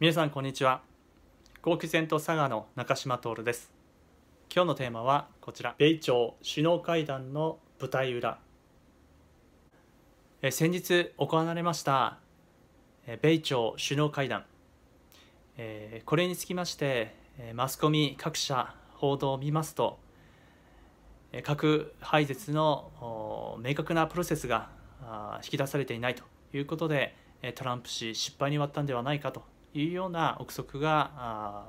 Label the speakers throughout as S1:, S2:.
S1: 皆さんこんにちは合気前と佐賀の中島徹です今日のテーマはこちら米朝首脳会談の舞台裏え先日行われました米朝首脳会談、えー、これにつきましてマスコミ各社報道を見ますと核廃絶の明確なプロセスが引き出されていないということでトランプ氏失敗に終わったんではないかというような憶測が、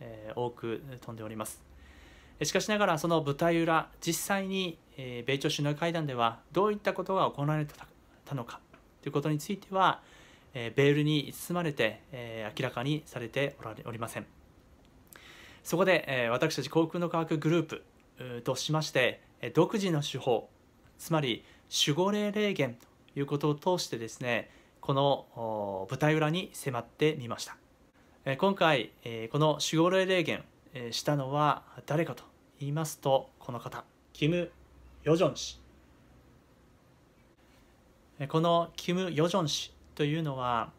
S1: えー、多く飛んでおります。しかしながらその舞台裏実際に米朝首脳会談ではどういったことが行われたのかということについてはベールに包まれて明らかにされておりませんそこで私たち航空の科学グループとしまして独自の手法つまり守護霊霊言ということを通してですねこの舞台裏に迫ってみました今回この守護霊霊言したのは誰かと言いますとこの方キム・ヨジョン氏このキム・ヨジョン氏というのは、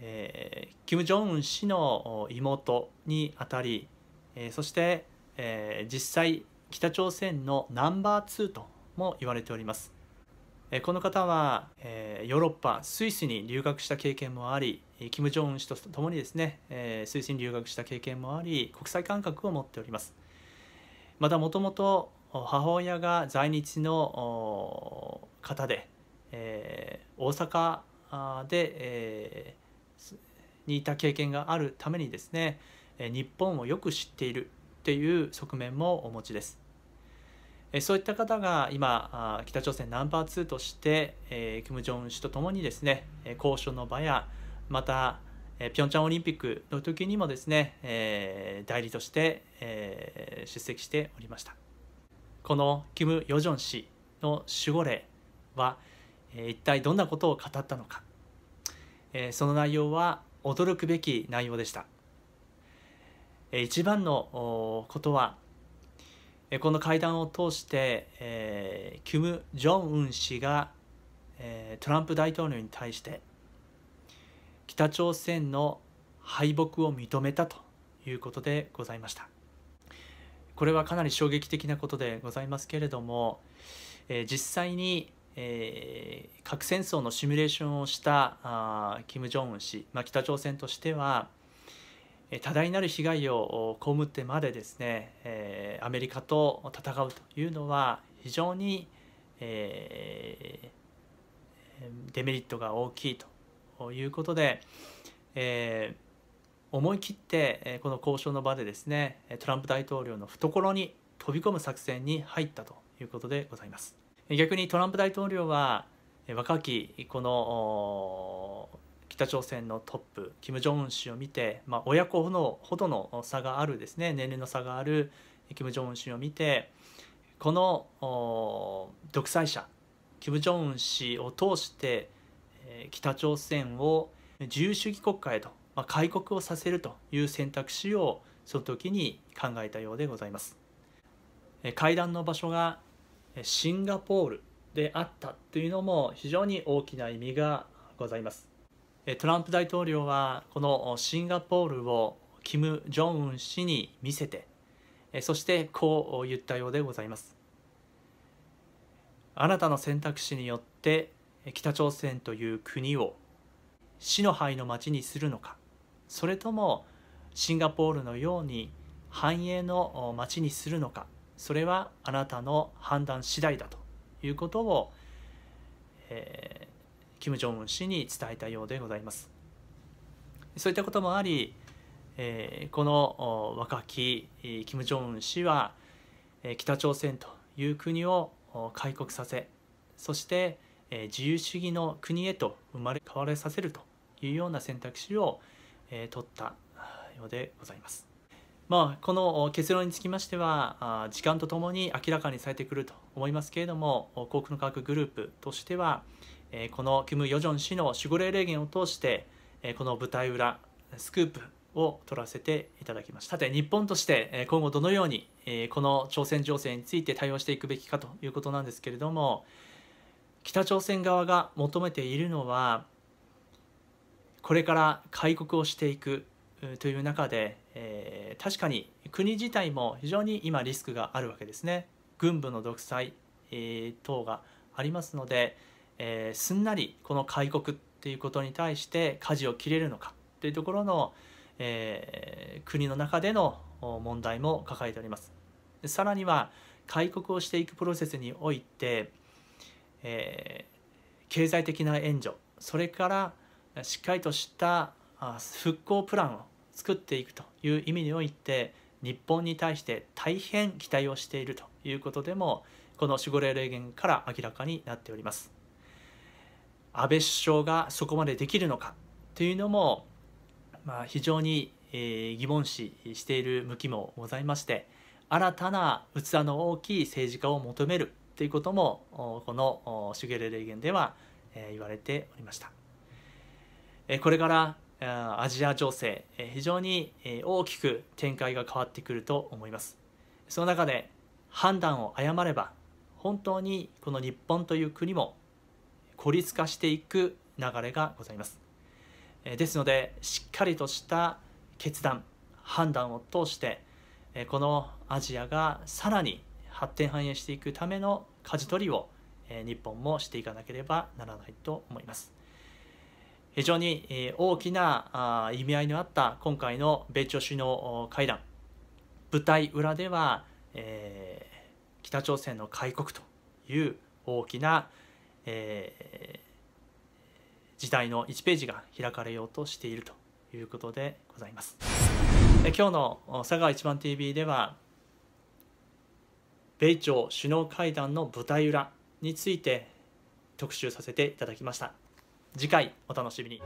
S1: えキム・ジョンウン氏の妹にあたり、えそして、え実際北朝鮮のナンバー2とも言われておりますこの方は、えヨーロッパスイスに留学した経験もあり金正恩氏とともにですね、えスイスに留学した経験もあり国際感覚を持っておりますまたもともと母親が在日の方で、え大阪で、えにいた経験があるためにですね日本をよく知っているっていう側面もお持ちですえそういった方が今北朝鮮ナンバー2として、えー、金正恩氏とともにですね交渉の場やまたピョンチャンオリンピックの時にもですね、え代理として、え出席しておりましたこのキム・ヨジョン氏の守護霊は、え一体どんなことを語ったのか、えその内容は驚くべき内容でした、え一番のことはこの会談を通して、えー、キム・ジョンウン氏が、えー、トランプ大統領に対して北朝鮮の敗北を認めたということでございましたこれはかなり衝撃的なことでございますけれども、えー、実際に、えー、核戦争のシミュレーションをしたあキム・ジョンウン氏、まあ、北朝鮮としては多大なる被害を被ってまでですね、アメリカと戦うというのは非常に、デメリットが大きいということで、え思い切ってこの交渉の場でですねトランプ大統領の懐に飛び込む作戦に入ったということでございます逆にトランプ大統領は若きこの北朝鮮のトップキム・ジョンウン氏を見て、まあ、親子のほどの差があるですね年齢の差があるキム・ジョンウン氏を見てこの独裁者キム・ジョンウン氏を通して北朝鮮を自由主義国家へと、まあ、開国をさせるという選択肢をその時に考えたようでございます会談の場所がシンガポールであったというのも非常に大きな意味がございますトランプ大統領はこのシンガポールをキム・ジョンウン氏に見せてそしてこう言ったようでございますあなたの選択肢によって北朝鮮という国を死の灰の町にするのかそれともシンガポールのように繁栄の町にするのかそれはあなたの判断次第だということを、えー、金正恩氏に伝えたようでございますそういったこともあり、えー、この若き金正恩氏は北朝鮮という国を開国させそして自由主義の国へと生まれ変わらさせるというような選択肢を取ったようでございます。まあ、この結論につきましては時間とともに明らかにされてくると思いますけれども航空の科学グループとしてはえこのキム・ヨジョン氏の守護霊霊言を通して、えこの舞台裏スクープを取らせていただきましたさて日本として今後どのようにこの朝鮮情勢について対応していくべきかということなんですけれども北朝鮮側が求めているのはこれから開国をしていくという中で、えー、確かに国自体も非常に今リスクがあるわけですね軍部の独裁、えー、等がありますのでえー、すんなりこの開国っていうことに対して舵を切れるのかというところの、えー、国の中での問題も抱えておりますさらには開国をしていくプロセスにおいて、えー、経済的な援助それからしっかりとした復興プランを作っていくという意味において日本に対して大変期待をしているということでもこの守護霊霊言から明らかになっております。安倍首相がそこまでできるのかというのも、まあ、非常に、えー、疑問視している向きもございまして新たな器の大きい政治家を求めるということもこのシュゲレレ言では、えー、言われておりました。えこれからアジア情勢非常に大きく展開が変わってくると思いますその中で判断を誤れば本当にこの日本という国も孤立化していく流れがございますですのでしっかりとした決断判断を通してこのアジアがさらに発展繁栄していくための舵取りを日本もしていかなければならないと思います非常に大きな意味合いのあった今回の米朝首脳会談舞台裏では、えー、北朝鮮の開国という大きなえー、時代の1ページが開かれようとしているということでございます。え今日の佐川一番 TV では米朝首脳会談の舞台裏について特集させていただきました。次回お楽しみに。